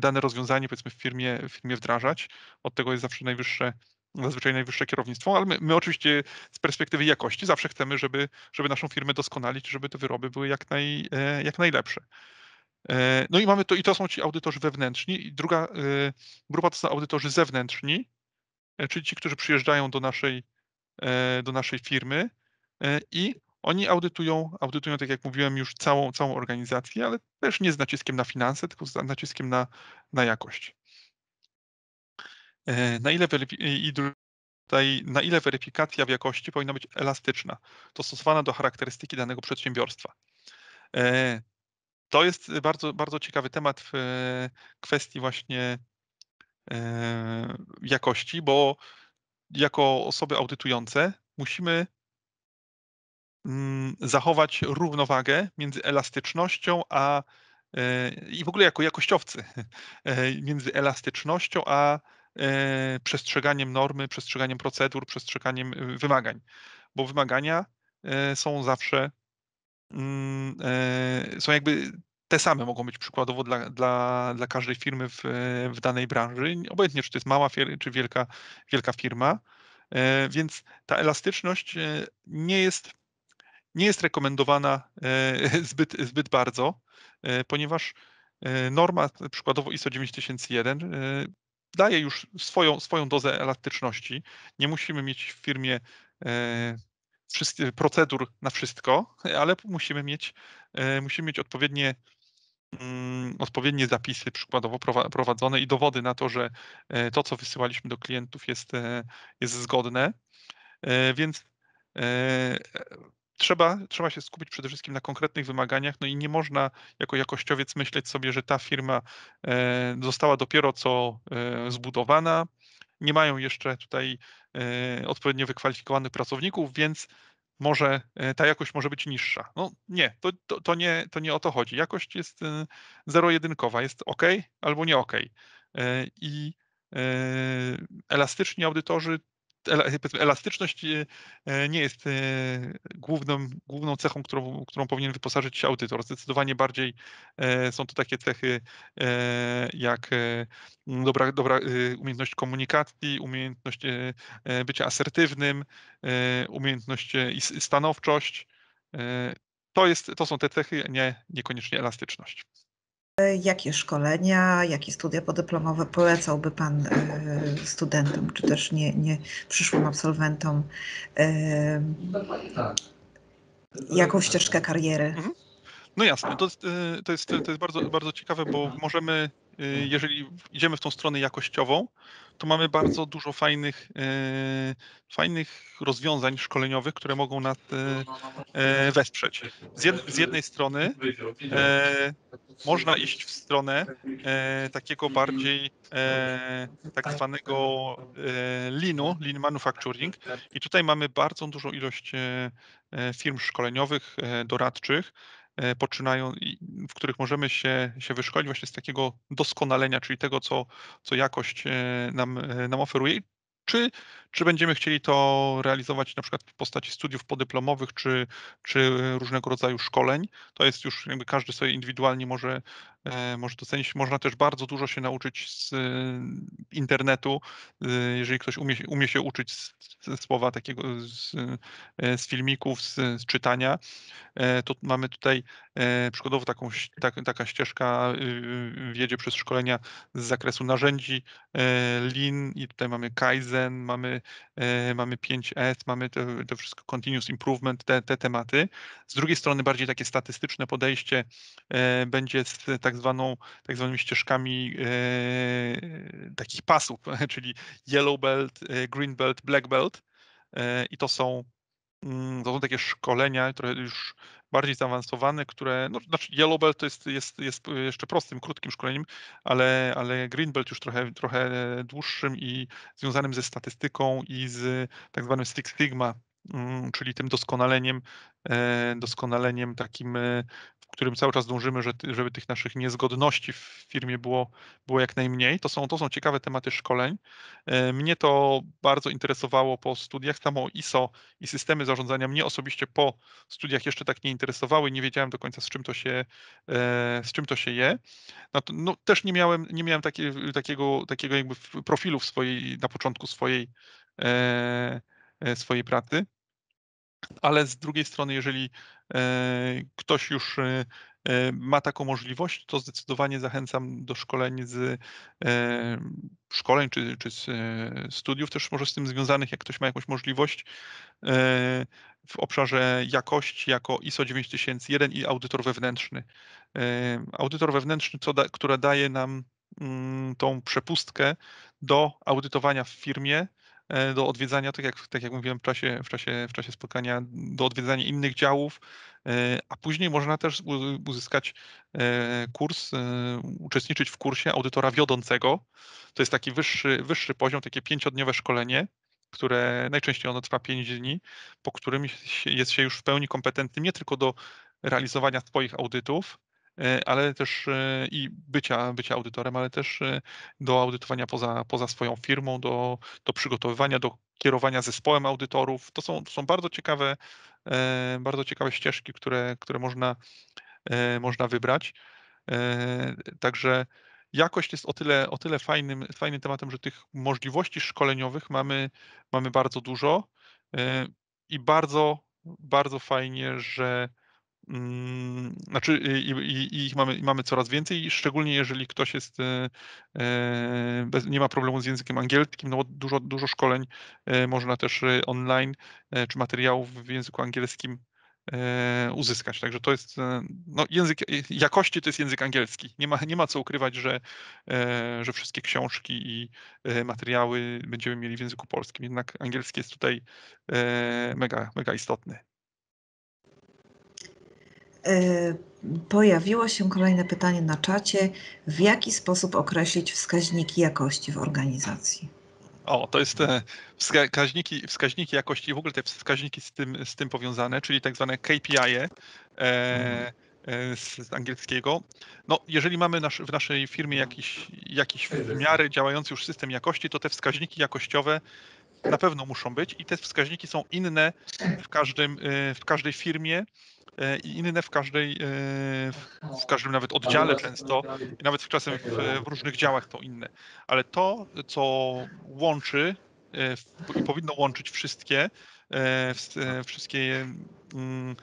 Speaker 2: dane rozwiązanie, powiedzmy, w firmie, w firmie wdrażać. Od tego jest zawsze najwyższe, zazwyczaj najwyższe kierownictwo, ale my, my, oczywiście z perspektywy jakości zawsze chcemy, żeby, żeby naszą firmę doskonalić, żeby te wyroby były jak, naj, jak najlepsze. E, no i mamy to, i to są ci audytorzy wewnętrzni. I druga e, grupa to są audytorzy zewnętrzni, e, czyli ci, którzy przyjeżdżają do naszej, do naszej firmy i oni audytują, audytują, tak jak mówiłem, już całą, całą organizację, ale też nie z naciskiem na finanse, tylko z naciskiem na, na jakość. Na ile, tutaj, na ile weryfikacja w jakości powinna być elastyczna, dostosowana do charakterystyki danego przedsiębiorstwa to jest y, bardzo, bardzo ciekawy temat w y, kwestii właśnie y, jakości, bo jako osoby audytujące musimy mm, zachować równowagę między elastycznością a i w ogóle jako jakościowcy między elastycznością a przestrzeganiem normy, przestrzeganiem procedur, przestrzeganiem wymagań, bo wymagania są zawsze Mm, e, są jakby te same mogą być przykładowo dla, dla, dla każdej firmy w, e, w danej branży, obojętnie czy to jest mała czy wielka, wielka firma. E, więc ta elastyczność nie jest, nie jest rekomendowana zbyt, zbyt bardzo, ponieważ norma przykładowo ISO 9001 daje już swoją, swoją dozę elastyczności. Nie musimy mieć w firmie procedur na wszystko, ale musimy mieć, e, musimy mieć odpowiednie, mm, odpowiednie zapisy przykładowo prowadzone i dowody na to, że e, to, co wysyłaliśmy do klientów jest, e, jest zgodne. Więc trzeba, trzeba się skupić przede wszystkim na konkretnych wymaganiach, no i nie można jako jakościowiec myśleć sobie, że ta firma została dopiero co zbudowana, nie mają jeszcze tutaj e, odpowiednio wykwalifikowanych pracowników, więc może e, ta jakość może być niższa. No nie, to, to, to, nie, to nie o to chodzi. Jakość jest e, zero-jedynkowa, jest ok albo nie ok. I elastycznie audytorzy elastyczność y, e, nie jest e, główną, główną cechą, którą, którą powinien wyposażyć się audytor. Zdecydowanie bardziej e, są to takie cechy jak dobra, dobra y, umiejętność komunikacji, umiejętność bycia asertywnym, umiejętność i stanowczość. To, jest, to są te cechy, nie, niekoniecznie elastyczność.
Speaker 1: Jakie szkolenia, jakie studia podyplomowe polecałby Pan e, studentom, czy też nie, nie przyszłym absolwentom? E, tak. Jaką ścieżkę kariery? Mhm.
Speaker 2: No jasne, to jest, e, to jest, to jest bardzo, bardzo ciekawe, bo możemy, jeżeli idziemy w tą stronę jakościową, to mamy bardzo dużo fajnych, e, fajnych rozwiązań szkoleniowych, które mogą nas e, e wesprzeć. Z, jed, z, jednej strony e, można iść w stronę e, takiego bardziej e, tak zwanego linu, lean manufacturing i tutaj mamy bardzo dużą ilość firm szkoleniowych, doradczych, E, poczynają, w których możemy się, się wyszkolić właśnie z takiego doskonalenia, czyli tego, co, co jakość e, nam, e, nam oferuje. Czy, czy będziemy chcieli to realizować na przykład w postaci studiów podyplomowych, czy, czy różnego rodzaju szkoleń? To jest już jakby każdy sobie indywidualnie może, E, może docenić. Można też bardzo dużo się nauczyć z y, internetu, y, jeżeli ktoś umie, umie się uczyć z, słowa takiego, z, e, z filmików, z, z, czytania. E, to mamy tutaj przykładowo taką, tak, taka ścieżka y, wiedzie przez szkolenia z zakresu narzędzi Lean i tutaj mamy Kaizen, mamy, mamy 5S, mamy to wszystko continuous improvement, te, te tematy. Z drugiej strony bardziej takie statystyczne podejście będzie z tak zwaną, tak zwanymi ścieżkami e, takich pasów, czyli Yellow Belt, e, Green Belt, Black Belt. E, I to są, mm, to są takie szkolenia, które już bardziej zaawansowane, które, no, znaczy Yellow Belt to jest, jest, jest jeszcze prostym, krótkim szkoleniem, ale, ale Green Belt już trochę, trochę dłuższym i związanym ze statystyką i z tak zwanym stick stigma Mm, czyli tym doskonaleniem, e, doskonaleniem takim, e, w którym cały czas dążymy, żeby tych naszych niezgodności w firmie było, było jak najmniej. To są, to są ciekawe tematy szkoleń. E, mnie to bardzo interesowało po studiach. Samo ISO i systemy zarządzania mnie osobiście po studiach jeszcze tak nie interesowały. Nie wiedziałem do końca, z czym to się, z czym to się je. No, to, no też nie miałem, nie miałem takiego, takiego jakby profilu w swojej, na początku swojej swojej pracy ale z drugiej strony, jeżeli e, ktoś już e, e, ma taką możliwość, to zdecydowanie zachęcam do szkoleń z szkoleń czy, czy z studiów też może z tym związanych, jak ktoś ma jakąś możliwość w obszarze jakości jako ISO 9001 i audytor wewnętrzny. Audytor wewnętrzny, co da, która daje nam mm, tą przepustkę do audytowania w firmie, E, do odwiedzania, tak jak, tak jak mówiłem w czasie, w, czasie, w czasie spotkania, do odwiedzania innych działów, e, a później można też uzyskać e, kurs, uczestniczyć w kursie audytora wiodącego. To jest taki wyższy, wyższy poziom, takie pięciodniowe szkolenie, które najczęściej ono trwa pięć dni, po którym jest się już w pełni kompetentny nie tylko do realizowania swoich audytów, E, ale też e, i bycia, bycia audytorem, ale też e, do audytowania poza, poza swoją firmą, do, do przygotowywania, do kierowania zespołem audytorów. To są, to są bardzo ciekawe, bardzo ciekawe ścieżki, które, które można, można wybrać. Także jakość jest o tyle, o tyle fajnym, fajnym tematem, że tych możliwości szkoleniowych mamy, mamy bardzo dużo i bardzo, bardzo fajnie, że Mm, znaczy, y, i, i, ich mamy, mamy coraz więcej, szczególnie jeżeli ktoś jest, y, y, bez, nie ma problemu z językiem angielskim, no bo dużo, dużo szkoleń można też online czy materiałów w języku angielskim uzyskać. Także to jest, no język, jakości to jest język angielski. Nie ma, nie ma co ukrywać, że, że wszystkie książki i materiały będziemy mieli w języku polskim. Jednak angielski jest tutaj mega, mega istotny.
Speaker 1: E, pojawiło się kolejne pytanie na czacie. W jaki sposób określić wskaźniki jakości w organizacji?
Speaker 2: O, to jest e, wskaźniki, wskaźniki jakości, w ogóle te wskaźniki z tym, z tym powiązane, czyli tak zwane KPI -e, mhm. e z angielskiego. No, jeżeli mamy nasz, w naszej firmie jakiś, jakiś w miarę działający już system jakości, to te wskaźniki jakościowe na pewno muszą być i te wskaźniki są inne w, każdym, w każdej firmie E, i inne w każdej, e, w każdym nawet oddziale często, i nawet czasem w, w różnych działach to inne. Ale to, co łączy e, i powinno łączyć wszystkie, wszystkie mm,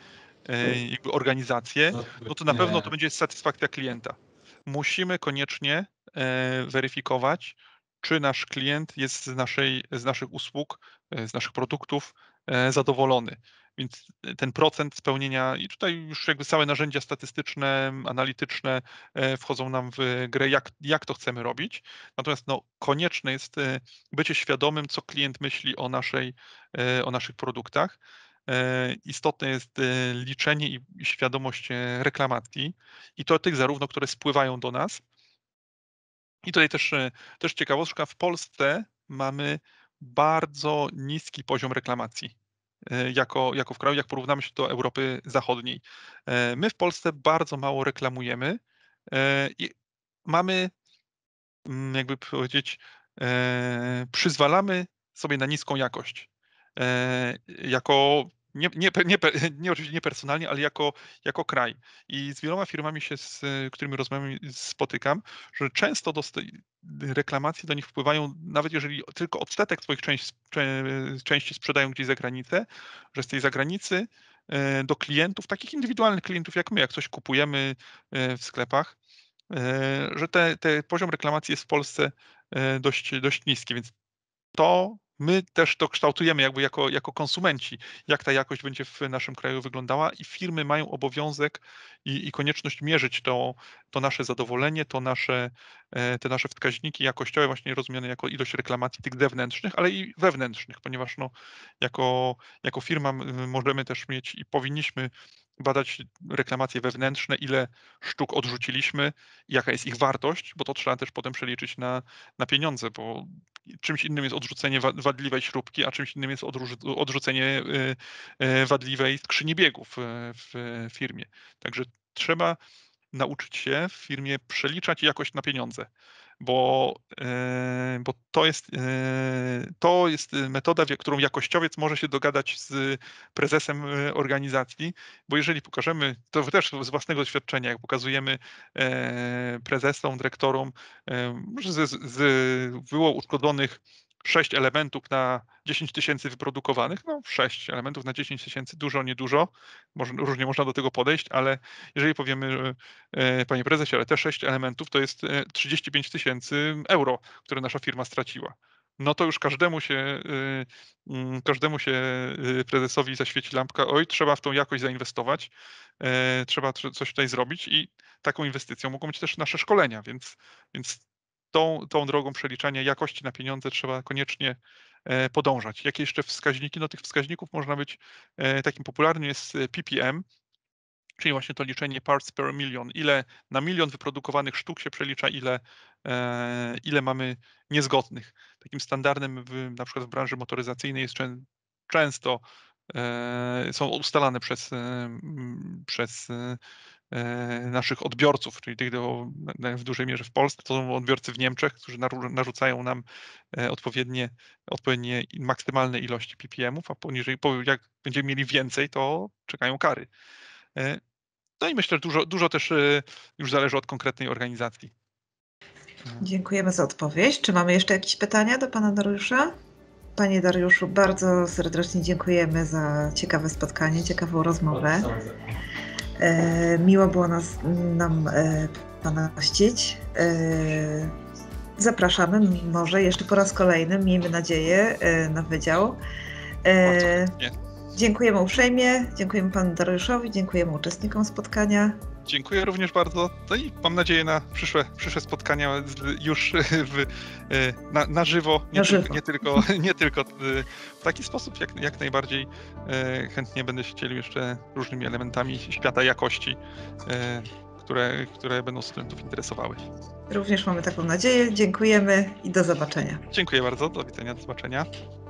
Speaker 2: jakby organizacje, no to na pewno to będzie satysfakcja klienta. Musimy koniecznie weryfikować, czy nasz klient jest z, naszej, z naszych usług, z naszych produktów E, zadowolony. Więc e, ten procent spełnienia, i tutaj już jakby całe narzędzia statystyczne, analityczne e, wchodzą nam w grę, jak, jak to chcemy robić. Natomiast no, konieczne jest bycie świadomym, co klient myśli o, naszej, o naszych produktach. Istotne jest liczenie i świadomość reklamacji, i to tych zarówno, które spływają do nas. I tutaj też, też ciekawostka, w Polsce mamy bardzo niski poziom reklamacji e, jako, jako w kraju, jak porównamy się do Europy Zachodniej. E, my w Polsce bardzo mało reklamujemy e, i mamy, mm, jakby powiedzieć, przyzwalamy sobie na niską jakość. Jako nie, nie, nie, nie, oczywiście nie personalnie, ale jako, jako kraj. I z wieloma firmami się, z którymi rozmawiam, spotykam, że często reklamacje do nich wpływają, nawet jeżeli tylko odsetek swoich części, części sprzedają gdzieś za granicę, że z tej zagranicy e, do klientów, takich indywidualnych klientów jak my, jak coś kupujemy e, w sklepach, e, że te, te poziom reklamacji jest w Polsce dość, dość niski, więc to my też to kształtujemy jakby jako, jako konsumenci, jak ta jakość będzie w naszym kraju wyglądała i firmy mają obowiązek i, i konieczność mierzyć to, to nasze zadowolenie, to nasze, e, te nasze wskaźniki jakościowe, właśnie rozumiane jako ilość reklamacji tych zewnętrznych, ale i wewnętrznych, ponieważ no, jako, jako firma możemy też mieć i powinniśmy badać reklamacje wewnętrzne, ile sztuk odrzuciliśmy, jaka jest ich wartość, bo to trzeba też potem przeliczyć na, na pieniądze, bo czymś innym jest odrzucenie wadliwej śrubki, a czymś innym jest odrzucenie y, y, wadliwej skrzyni biegów y, w firmie. Także trzeba nauczyć się w firmie przeliczać jakość na pieniądze bo, e, bo to, jest, e, to jest e, metoda, którą jakościowiec może się dogadać z prezesem organizacji, bo jeżeli pokażemy, to też z własnego doświadczenia, jak pokazujemy prezesom, dyrektorom, może z, z wyło uszkodzonych 6 elementów na 10 tysięcy wyprodukowanych, no 6 elementów na 10 tysięcy, dużo, niedużo, może, różnie można do tego podejść, ale jeżeli powiemy, e, panie prezesie, ale te 6 elementów to jest 35 e, tysięcy euro, które nasza firma straciła no to już każdemu się, e, mm, każdemu się prezesowi zaświeci lampka, oj, trzeba w tą jakość zainwestować, trzeba coś tutaj zrobić i taką inwestycją mogą być też nasze szkolenia, więc, więc tą, tą drogą przeliczania jakości na pieniądze trzeba koniecznie e, podążać. Jakie jeszcze wskaźniki? No tych wskaźników można być, e, takim popularnym jest e, PPM, czyli właśnie to liczenie parts per million. Ile na milion wyprodukowanych sztuk się przelicza, ile, ile mamy niezgodnych. Takim standardem w, na przykład w branży motoryzacyjnej jest czę często są ustalane przez, przez E, naszych odbiorców, czyli tych w dużej mierze w Polsce, to są odbiorcy w Niemczech, którzy narzucają nam e, odpowiednie, odpowiednie maksymalne ilości PPM-ów, a poniżej, jak będziemy mieli więcej, to czekają kary. E, no i myślę, że dużo, dużo też już zależy od konkretnej organizacji.
Speaker 1: Dziękujemy za odpowiedź. Czy mamy jeszcze jakieś pytania do pana Dariusza? Panie Dariuszu, bardzo serdecznie dziękujemy za ciekawe spotkanie, ciekawą rozmowę. E, miło było nas, nam e, Pana gościć. E, zapraszamy może jeszcze po raz kolejny, miejmy nadzieję, na wydział. Dziękujemy uprzejmie, dziękujemy Panu Dariuszowi, dziękujemy uczestnikom spotkania.
Speaker 2: Dziękuję również bardzo. No i mam nadzieję na przyszłe, przyszłe spotkania już w, e, na, na, żywo, nie, na żywo. Tylko, nie, tylko, nie tylko w taki sposób, jak, jak najbardziej e, chętnie będę się dzielił jeszcze różnymi elementami świata jakości, e, które, które będą studentów interesowały.
Speaker 1: Również mamy taką nadzieję. Dziękujemy i do zobaczenia.
Speaker 2: Dziękuję bardzo. Do widzenia, do zobaczenia.